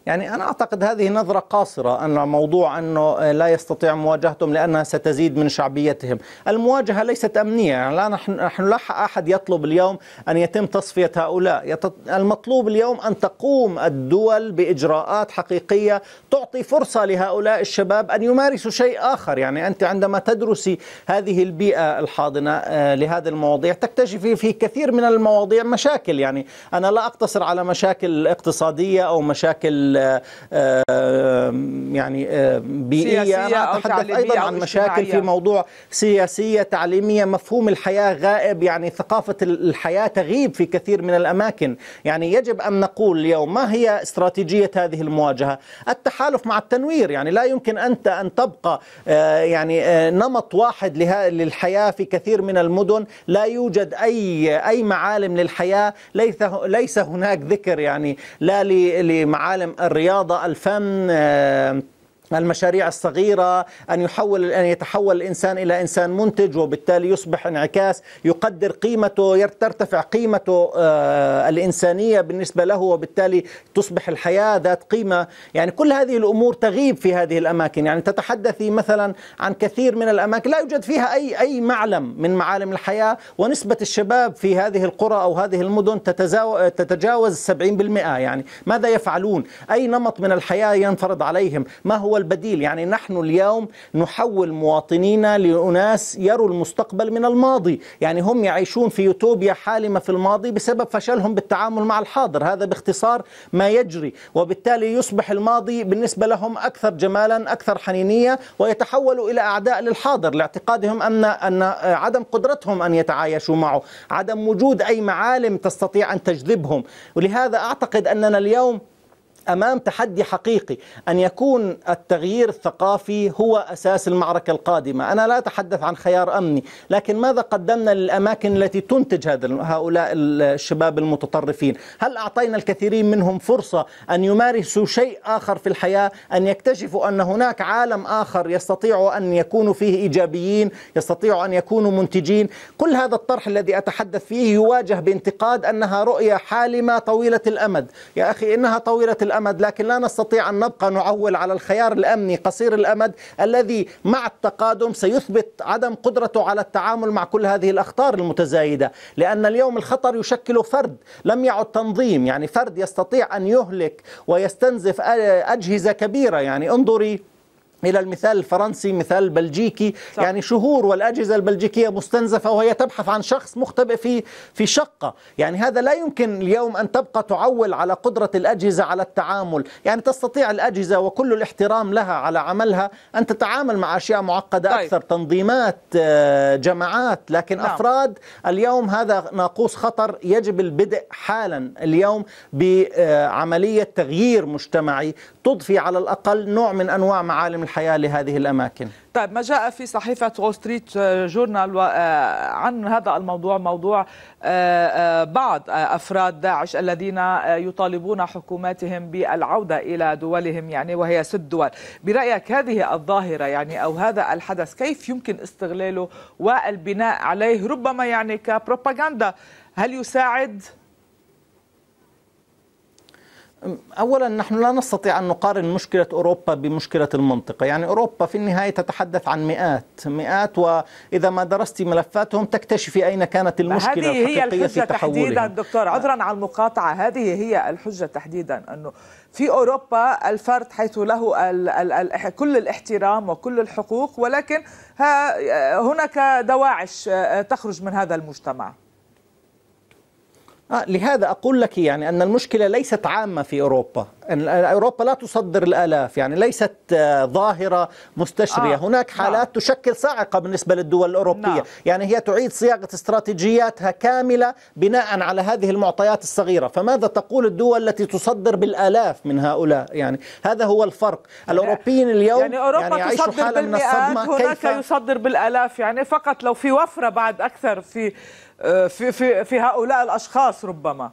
يعني أنا أعتقد هذه نظرة قاصرة أن موضوع أنه لا يستطيع مواجهتهم لأنها ستزيد من شعبيتهم المواجهة ليست أمنية يعني لا نحن لا أحد يطلب اليوم أن يتم تصفية هؤلاء المطلوب اليوم أن تقوم الدول بإجراءات حقيقية تعطي فرصة لهؤلاء الشباب أن يمارسوا شيء آخر يعني أنت عندما تدرسي هذه البيئة الحاضنة آه، لهذه المواضيع تكتشفي في كثير من المواضيع مشاكل يعني أنا لا أقتصر على مشاكل اقتصادية أو مشاكل آه، يعني آه، بيئيه انا اتحدث ايضا عن مشاكل في موضوع سياسيه تعليميه مفهوم الحياه غائب يعني ثقافه الحياه تغيب في كثير من الاماكن يعني يجب ان نقول اليوم ما هي استراتيجيه هذه المواجهه التحالف مع التنوير يعني لا يمكن انت ان تبقى آه، يعني نمط واحد للحياه في كثير من المدن لا يوجد اي اي معالم للحياه ليس ليس هناك ذكر يعني لا لمعالم الرياضة الفن آه، المشاريع الصغيرة أن يحول أن يتحول الإنسان إلى إنسان منتج وبالتالي يصبح انعكاس يقدر قيمته ترتفع قيمته آه، الإنسانية بالنسبة له وبالتالي تصبح الحياة ذات قيمة يعني كل هذه الأمور تغيب في هذه الأماكن يعني تتحدثي مثلا عن كثير من الأماكن لا يوجد فيها أي أي معلم من معالم الحياة ونسبة الشباب في هذه القرى أو هذه المدن تتجاوز 70% يعني ماذا يفعلون أي نمط من الحياة ينفرض عليهم ما هو البديل يعني نحن اليوم نحول مواطنينا لأناس يروا المستقبل من الماضي يعني هم يعيشون في يوتوبيا حالمة في الماضي بسبب فشلهم بالتعامل مع الحاضر هذا باختصار ما يجري وبالتالي يصبح الماضي بالنسبة لهم أكثر جمالا أكثر حنينية ويتحولوا إلى أعداء للحاضر لاعتقادهم أن, أن عدم قدرتهم أن يتعايشوا معه عدم وجود أي معالم تستطيع أن تجذبهم ولهذا أعتقد أننا اليوم امام تحدي حقيقي ان يكون التغيير الثقافي هو اساس المعركه القادمه، انا لا اتحدث عن خيار امني، لكن ماذا قدمنا للاماكن التي تنتج هذا هؤلاء الشباب المتطرفين؟ هل اعطينا الكثيرين منهم فرصه ان يمارسوا شيء اخر في الحياه، ان يكتشفوا ان هناك عالم اخر يستطيعوا ان يكونوا فيه ايجابيين، يستطيعوا ان يكونوا منتجين، كل هذا الطرح الذي اتحدث فيه يواجه بانتقاد انها رؤيه حالمه طويله الامد، يا اخي انها طويله الامد لكن لا نستطيع ان نبقى نعول على الخيار الامني قصير الامد الذي مع التقادم سيثبت عدم قدرته على التعامل مع كل هذه الاخطار المتزايده لان اليوم الخطر يشكل فرد لم يعد تنظيم يعني فرد يستطيع ان يهلك ويستنزف اجهزه كبيره يعني انظري الى المثال الفرنسي مثال بلجيكي صح. يعني شهور والاجهزه البلجيكيه مستنزفه وهي تبحث عن شخص مختبئ في في شقه يعني هذا لا يمكن اليوم ان تبقى تعول على قدره الاجهزه على التعامل يعني تستطيع الاجهزه وكل الاحترام لها على عملها ان تتعامل مع اشياء معقده طيب. اكثر تنظيمات آه، جماعات لكن نعم. افراد اليوم هذا ناقوس خطر يجب البدء حالا اليوم بعمليه تغيير مجتمعي تضفي على الاقل نوع من انواع معالم الحياة لهذه الأماكن طيب ما جاء في صحيفة وول ستريت جورنال عن هذا الموضوع موضوع آه، آه، بعض آه، أفراد داعش الذين يطالبون حكوماتهم بالعودة إلى دولهم يعني وهي ست دول برأيك هذه الظاهرة يعني أو هذا الحدث كيف يمكن استغلاله والبناء عليه ربما يعني كبروباغندا هل يساعد اولا نحن لا نستطيع ان نقارن مشكله اوروبا بمشكله المنطقه، يعني اوروبا في النهايه تتحدث عن مئات، مئات واذا ما درست ملفاتهم تكتشفي اين كانت المشكله هذه الحقيقيه هي الحجة في تحديدا دكتور نعم. عذرا على المقاطعه، هذه هي الحجه تحديدا انه في اوروبا الفرد حيث له الـ الـ الـ كل الاحترام وكل الحقوق ولكن هناك دواعش آه، تخرج من هذا المجتمع. آه لهذا أقول لك يعني أن المشكلة ليست عامة في أوروبا أوروبا لا تصدر الآلاف يعني ليست آه، ظاهرة مستشرية آه. هناك نعم. حالات آه. تشكل صاعقة بالنسبة للدول الأوروبية نعم. يعني هي تعيد صياغة استراتيجياتها كاملة بناء على هذه المعطيات الصغيرة فماذا تقول الدول التي تصدر بالآلاف من هؤلاء يعني هذا هو الفرق الأوروبيين يعني اليوم يعني أوروبا يعني تصدر حالة بالمئات من الصدمة هناك كيف يصدر بالآلاف يعني فقط لو في وفرة بعد أكثر في آه، في في في هؤلاء الاشخاص ربما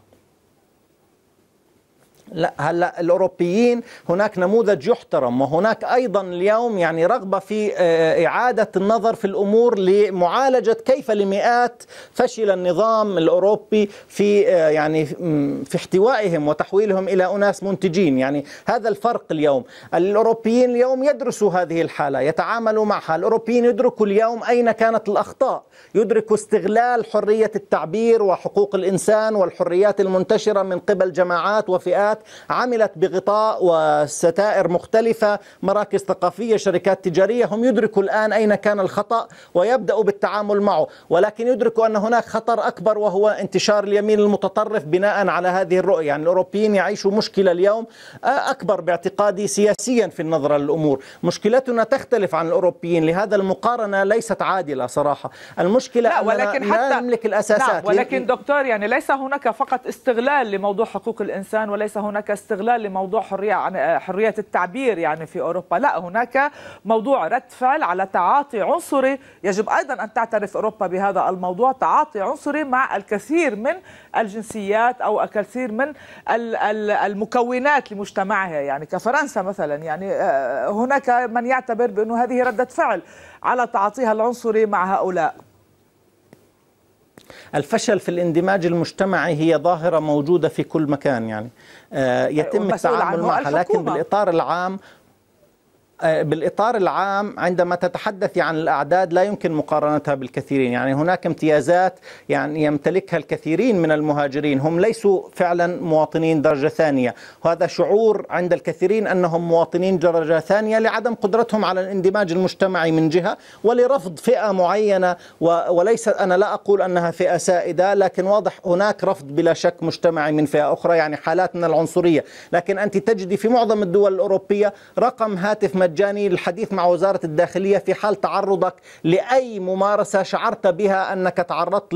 لا هلا الاوروبيين هناك نموذج يحترم وهناك ايضا اليوم يعني رغبه في آه، اعاده النظر في الامور لمعالجه كيف لمئات فشل النظام الاوروبي في آه، يعني في احتوائهم وتحويلهم الى اناس منتجين يعني هذا الفرق اليوم الاوروبيين اليوم يدرسوا هذه الحاله يتعاملوا معها الاوروبيين يدركوا اليوم اين كانت الاخطاء يدركوا استغلال حريه التعبير وحقوق الانسان والحريات المنتشره من قبل جماعات وفئات الولايات عملت بغطاء وستائر مختلفة مراكز ثقافية شركات تجارية هم يدركوا الآن أين كان الخطأ ويبدأوا بالتعامل معه ولكن يدركوا أن هناك خطر أكبر وهو انتشار اليمين المتطرف بناء على هذه الرؤية يعني الأوروبيين يعيشوا مشكلة اليوم أكبر باعتقادي سياسيا في النظرة للأمور مشكلتنا تختلف عن الأوروبيين لهذا المقارنة ليست عادلة صراحة المشكلة لا ولكن حتى لا نملك الأساسات لا ولكن دكتور يعني ليس هناك فقط استغلال لموضوع حقوق الإنسان وليس هناك هناك استغلال لموضوع حرية عن آه، حرية التعبير يعني في أوروبا لا هناك موضوع رد فعل على تعاطي عنصري يجب أيضا أن تعترف أوروبا بهذا الموضوع تعاطي عنصري مع الكثير من الجنسيات أو الكثير من المكونات لمجتمعها يعني كفرنسا مثلا يعني آه، هناك من يعتبر بأنه هذه ردة فعل على تعاطيها العنصري مع هؤلاء الفشل في الاندماج المجتمعي هي ظاهرة موجودة في كل مكان يعني آه، يتم التعامل معها لكن بالإطار العام آه، بالاطار العام عندما تتحدث عن الاعداد لا يمكن مقارنتها بالكثيرين، يعني هناك امتيازات يعني يمتلكها الكثيرين من المهاجرين، هم ليسوا فعلا مواطنين درجه ثانيه، وهذا شعور عند الكثيرين انهم مواطنين درجه ثانيه لعدم قدرتهم على الاندماج المجتمعي من جهه، ولرفض فئه معينه وليس انا لا اقول انها فئه سائده، لكن واضح هناك رفض بلا شك مجتمعي من فئه اخرى، يعني حالات من العنصريه، لكن انت تجدي في معظم الدول الاوروبيه رقم هاتف مجاني للحديث مع وزارة الداخلية في حال تعرضك لأي ممارسة شعرت بها أنك تعرضت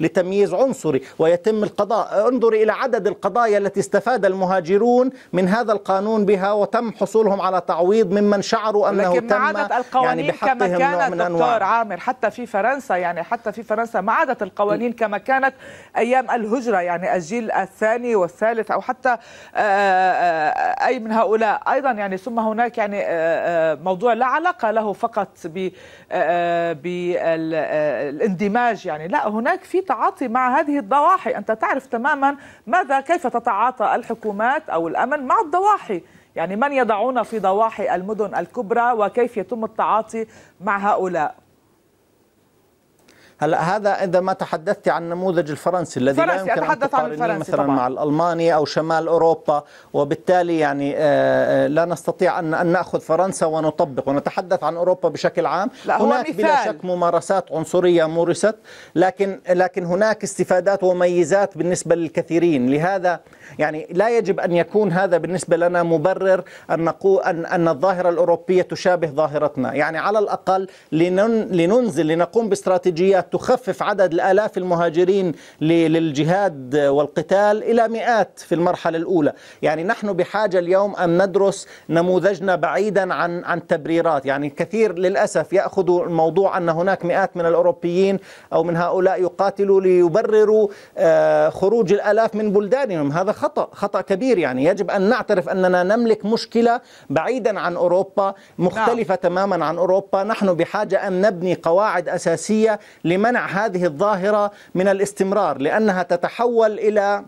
لتمييز عنصري ويتم القضاء انظري إلى عدد القضايا التي استفاد المهاجرون من هذا القانون بها وتم حصولهم على تعويض ممن شعروا أنه لكن تم عادت يعني القوانين يعني كما كانت دكتور أنواع. عامر حتى في فرنسا يعني حتى في فرنسا ما عادت القوانين كما كانت أيام الهجرة يعني الجيل الثاني والثالث أو حتى آه، آه، آه، أي من هؤلاء أيضا يعني ثم هناك يعني موضوع لا علاقه له فقط بالاندماج يعني لا هناك في تعاطي مع هذه الضواحي انت تعرف تماما ماذا كيف تتعاطى الحكومات او الامن مع الضواحي يعني من يضعون في ضواحي المدن الكبرى وكيف يتم التعاطي مع هؤلاء هلا هذا اذا ما تحدثت عن النموذج الفرنسي الذي فرنسي. لا يمكن ان تقارنه مثلا طبعا. مع الالماني او شمال اوروبا وبالتالي يعني آه، آه، لا نستطيع ان ناخذ فرنسا ونطبق ونتحدث عن اوروبا بشكل عام لا هناك مثال. بلا شك ممارسات عنصريه مورست لكن لكن هناك استفادات وميزات بالنسبه للكثيرين لهذا يعني لا يجب ان يكون هذا بالنسبه لنا مبرر ان نقول ان ان الظاهره الاوروبيه تشابه ظاهرتنا يعني على الاقل لننزل لنقوم باستراتيجيات تخفف عدد الآلاف المهاجرين للجهاد والقتال إلى مئات في المرحلة الأولى يعني نحن بحاجة اليوم أن ندرس نموذجنا بعيدا عن عن تبريرات يعني كثير للأسف يأخذ الموضوع أن هناك مئات من الأوروبيين أو من هؤلاء يقاتلوا ليبرروا آه، خروج الآلاف من بلدانهم هذا خطأ خطأ كبير يعني يجب أن نعترف أننا نملك مشكلة بعيدا عن أوروبا مختلفة نعم. تماما عن أوروبا نحن بحاجة أن نبني قواعد أساسية لم لمنع هذه الظاهرة من الاستمرار لأنها تتحول إلى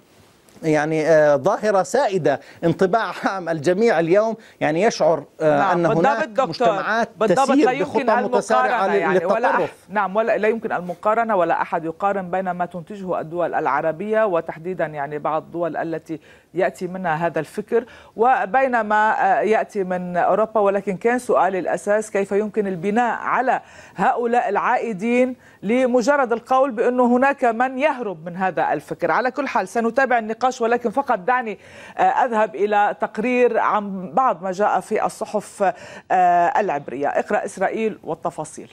يعني آه، ظاهرة سائدة انطباع عام الجميع اليوم يعني يشعر آه، نعم أن هناك مجتمعات تسير بخطى متسارعة يعني للتطرف ولا نعم ولا لا يمكن المقارنة ولا أحد يقارن بين ما تنتجه الدول العربية وتحديدا يعني بعض الدول التي يأتي منها هذا الفكر وبين ما آه، يأتي من أوروبا ولكن كان سؤالي الأساس كيف يمكن البناء على هؤلاء العائدين لمجرد القول بأنه هناك من يهرب من هذا الفكر على كل حال سنتابع النقاش ولكن فقط دعني آه، أذهب إلى تقرير عن بعض ما جاء في الصحف آه، العبرية اقرأ إسرائيل والتفاصيل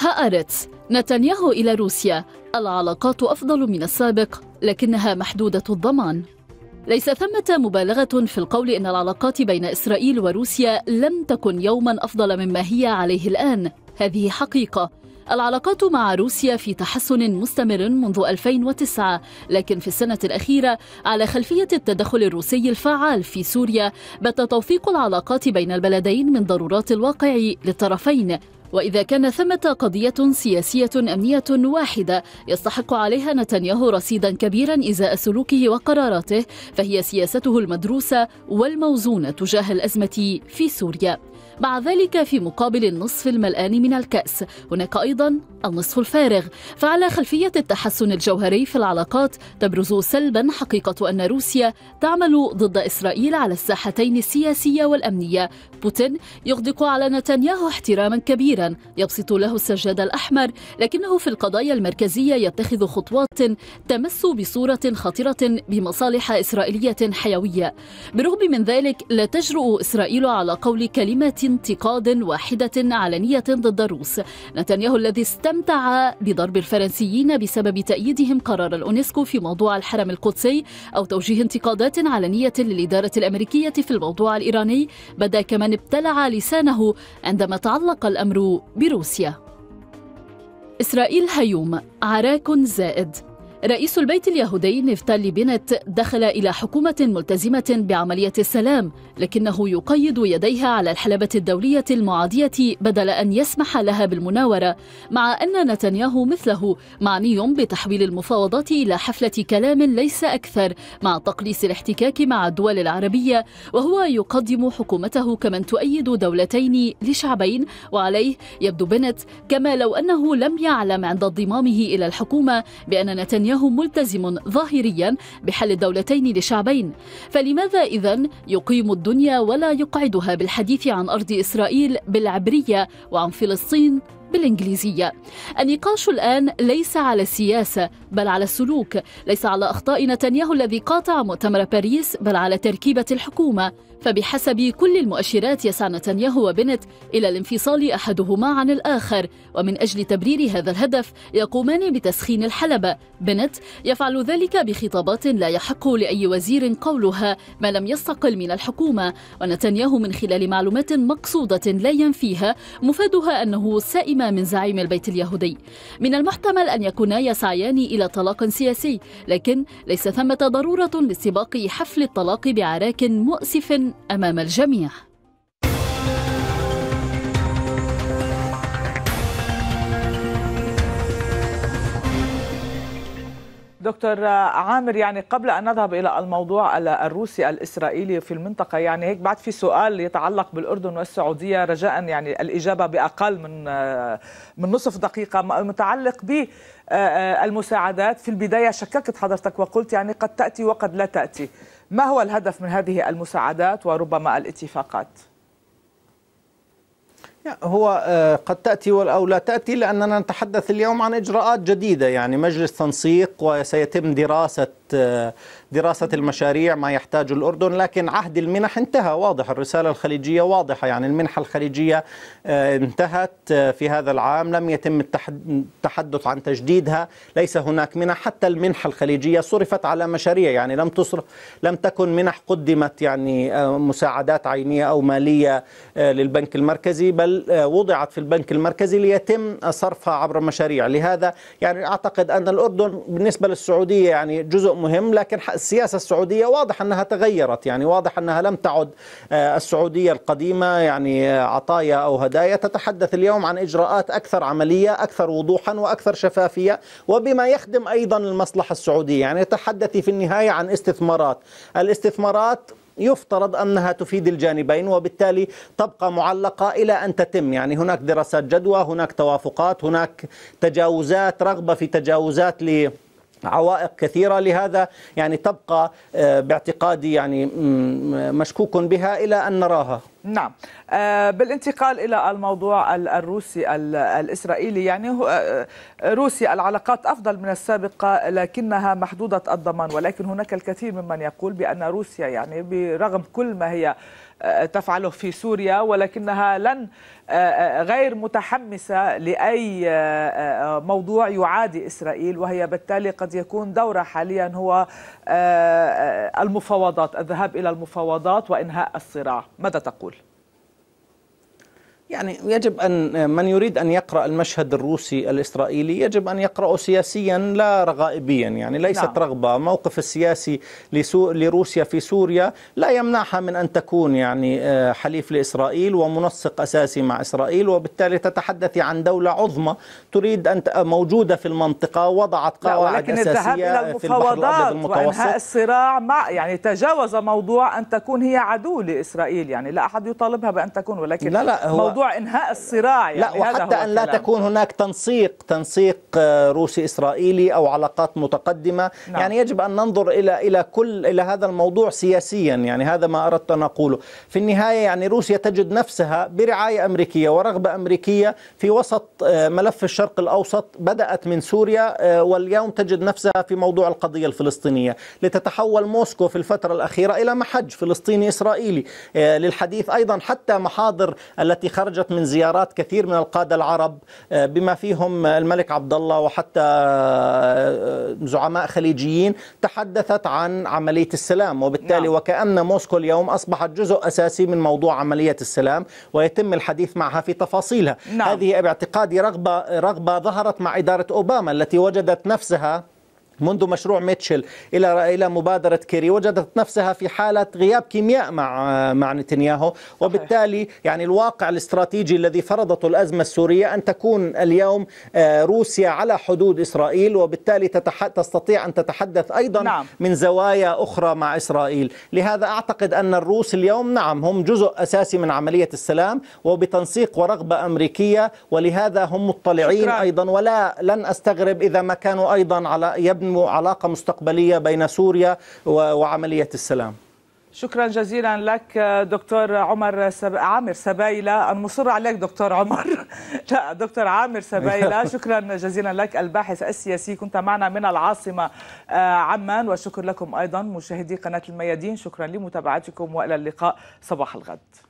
هأرتس نتنياهو إلى روسيا العلاقات أفضل من السابق لكنها محدودة الضمان ليس ثمة مبالغة في القول أن العلاقات بين إسرائيل وروسيا لم تكن يوما أفضل مما هي عليه الآن هذه حقيقة العلاقات مع روسيا في تحسن مستمر منذ 2009 لكن في السنة الأخيرة على خلفية التدخل الروسي الفعال في سوريا بات توثيق العلاقات بين البلدين من ضرورات الواقع للطرفين وإذا كان ثمة قضية سياسية أمنية واحدة يستحق عليها نتنياهو رصيدا كبيرا إزاء سلوكه وقراراته فهي سياسته المدروسة والموزونة تجاه الأزمة في سوريا مع ذلك في مقابل النصف الملآن من الكأس هناك أيضا النصف الفارغ فعلى خلفية التحسن الجوهري في العلاقات تبرز سلبا حقيقة أن روسيا تعمل ضد إسرائيل على الساحتين السياسية والأمنية بوتين يغدق على نتنياهو احتراما كبيرا يبسط له السجاد الأحمر لكنه في القضايا المركزية يتخذ خطوات تمس بصورة خطرة بمصالح إسرائيلية حيوية بالرغم من ذلك لا تجرؤ إسرائيل على قول كلمة انتقاد واحدة علنية ضد الروس نتنياهو الذي استمتع بضرب الفرنسيين بسبب تأييدهم قرار الأونسكو في موضوع الحرم القدسي أو توجيه انتقادات علنية للإدارة الأمريكية في الموضوع الإيراني بدا كمن ابتلع لسانه عندما تعلق الأمر بروسيا إسرائيل هيوم عراك زائد رئيس البيت اليهودي نفتالي بنت دخل إلى حكومة ملتزمة بعملية السلام لكنه يقيد يديها على الحلبة الدولية المعادية بدل أن يسمح لها بالمناورة مع أن نتنياهو مثله معني بتحويل المفاوضات إلى حفلة كلام ليس أكثر مع تقليص الاحتكاك مع الدول العربية وهو يقدم حكومته كمن تؤيد دولتين لشعبين وعليه يبدو بنت كما لو أنه لم يعلم عند انضمامه إلى الحكومة بأن نتنياهو نتنياهو ملتزم ظاهريا بحل الدولتين لشعبين فلماذا إذا يقيم الدنيا ولا يقعدها بالحديث عن أرض إسرائيل بالعبرية وعن فلسطين بالإنجليزية النقاش الآن ليس على السياسة بل على السلوك ليس على أخطاء نتنياهو الذي قاطع مؤتمر باريس بل على تركيبة الحكومة فبحسب كل المؤشرات يسعى نتنياهو وبنت إلى الانفصال أحدهما عن الآخر ومن أجل تبرير هذا الهدف يقومان بتسخين الحلبة بنت يفعل ذلك بخطابات لا يحق لأي وزير قولها ما لم يستقل من الحكومة ونتنياهو من خلال معلومات مقصودة لا ينفيها مفادها أنه سائمة من زعيم البيت اليهودي من المحتمل أن يكونا يسعيان إلى طلاق سياسي لكن ليس ثمة ضرورة لاستباق حفل الطلاق بعراك مؤسف امام الجميع دكتور عامر يعني قبل ان نذهب الى الموضوع الروسي الاسرائيلي في المنطقه يعني هيك بعد في سؤال يتعلق بالاردن والسعوديه رجاء يعني الاجابه باقل من آه، من نصف دقيقه متعلق ب آه، آه، المساعدات في البدايه شككت حضرتك وقلت يعني قد تاتي وقد لا تاتي ما هو الهدف من هذه المساعدات وربما الاتفاقات؟ هو آه، قد تأتي أو لا تأتي لأننا نتحدث اليوم عن إجراءات جديدة يعني مجلس تنسيق وسيتم دراسة آه، دراسة المشاريع ما يحتاج الأردن لكن عهد المنح انتهى واضح الرسالة الخليجية واضحة يعني المنحة الخليجية آه، انتهت آه، في هذا العام لم يتم التحدث عن تجديدها ليس هناك منح حتى المنحة الخليجية صرفت على مشاريع يعني لم تصرف لم تكن منح قدمت يعني مساعدات عينية أو مالية للبنك المركزي بل وضعت في البنك المركزي ليتم صرفها عبر مشاريع لهذا يعني أعتقد أن الأردن بالنسبة للسعودية يعني جزء مهم لكن السياسة السعودية واضح أنها تغيرت يعني واضح أنها لم تعد آه، السعودية القديمة يعني آه، عطايا أو هدايا تتحدث اليوم عن إجراءات أكثر عملية أكثر وضوحا وأكثر شفافية وبما يخدم أيضا المصلحة السعودية يعني تحدثي في النهاية عن استثمارات الاستثمارات يفترض انها تفيد الجانبين وبالتالي تبقى معلقه الى ان تتم، يعني هناك دراسات جدوى، هناك توافقات، هناك تجاوزات، رغبه في تجاوزات ل عوائق كثيرة لهذا يعني تبقى آه، باعتقادي يعني مشكوك بها إلى أن نراها نعم آه، بالانتقال إلى الموضوع الروسي الإسرائيلي يعني آه، روسيا العلاقات أفضل من السابقة لكنها محدودة الضمان ولكن هناك الكثير ممن يقول بأن روسيا يعني برغم كل ما هي آه، تفعله في سوريا ولكنها لن آه، آه، غير متحمسة لأي موضوع يعادي إسرائيل وهي بالتالي قد يكون دورها حاليا هو المفاوضات الذهاب إلى المفاوضات وإنهاء الصراع ماذا تقول؟ يعني يجب أن من يريد أن يقرأ المشهد الروسي الإسرائيلي يجب أن يقرأه سياسيا لا رغائبيا يعني ليست نعم. رغبة موقف السياسي لروسيا في سوريا لا يمنعها من أن تكون يعني آه، حليف لإسرائيل ومنسق أساسي مع إسرائيل وبالتالي تتحدث عن دولة عظمى تريد أن موجودة في المنطقة وضعت قواعد أساسية في البحر الأبيض المتوسط وإنهاء الصراع مع يعني تجاوز موضوع أن تكون هي عدو لإسرائيل يعني لا أحد يطالبها بأن تكون ولكن لا لا هو موضوع انهاء الصراع يعني لا وحتى ان لا تكون هناك تنسيق تنسيق آه، روسي اسرائيلي او علاقات متقدمه نعم. يعني يجب ان ننظر الى الى كل الى هذا الموضوع سياسيا يعني هذا ما اردت ان اقوله في النهايه يعني روسيا تجد نفسها برعايه امريكيه ورغبه امريكيه في وسط آه، ملف الشرق الاوسط بدات من سوريا آه، واليوم تجد نفسها في موضوع القضيه الفلسطينيه لتتحول موسكو في الفتره الاخيره الى محج فلسطيني اسرائيلي للحديث ايضا حتى محاضر التي خرجت خرجت من زيارات كثير من القادة العرب آه، بما فيهم الملك عبد الله وحتى آه، آه، زعماء خليجيين تحدثت عن عملية السلام وبالتالي نعم. وكأن موسكو اليوم أصبحت جزء أساسي من موضوع عملية السلام ويتم الحديث معها في تفاصيلها نعم. هذه باعتقادي رغبة, رغبة ظهرت مع إدارة أوباما التي وجدت نفسها منذ مشروع ميتشل الى الى مبادره كيري وجدت نفسها في حاله غياب كيمياء مع مع نتنياهو وبالتالي يعني الواقع الاستراتيجي الذي فرضته الازمه السوريه ان تكون اليوم آه، روسيا على حدود اسرائيل وبالتالي تستطيع ان تتحدث ايضا نعم. من زوايا اخرى مع اسرائيل لهذا اعتقد ان الروس اليوم نعم هم جزء اساسي من عمليه السلام وبتنسيق ورغبه امريكيه ولهذا هم مطلعين شكرا. ايضا ولا لن استغرب اذا ما كانوا ايضا على يبنوا علاقة مستقبلية بين سوريا وعملية السلام شكرا جزيلا لك دكتور عمر سب... عامر سبايلة المصر عليك دكتور عمر لا دكتور عامر سبايلة شكرا جزيلا لك الباحث السياسي كنت معنا من العاصمة آه، عمان وشكر لكم أيضا مشاهدي قناة الميادين شكرا لمتابعتكم وإلى اللقاء صباح الغد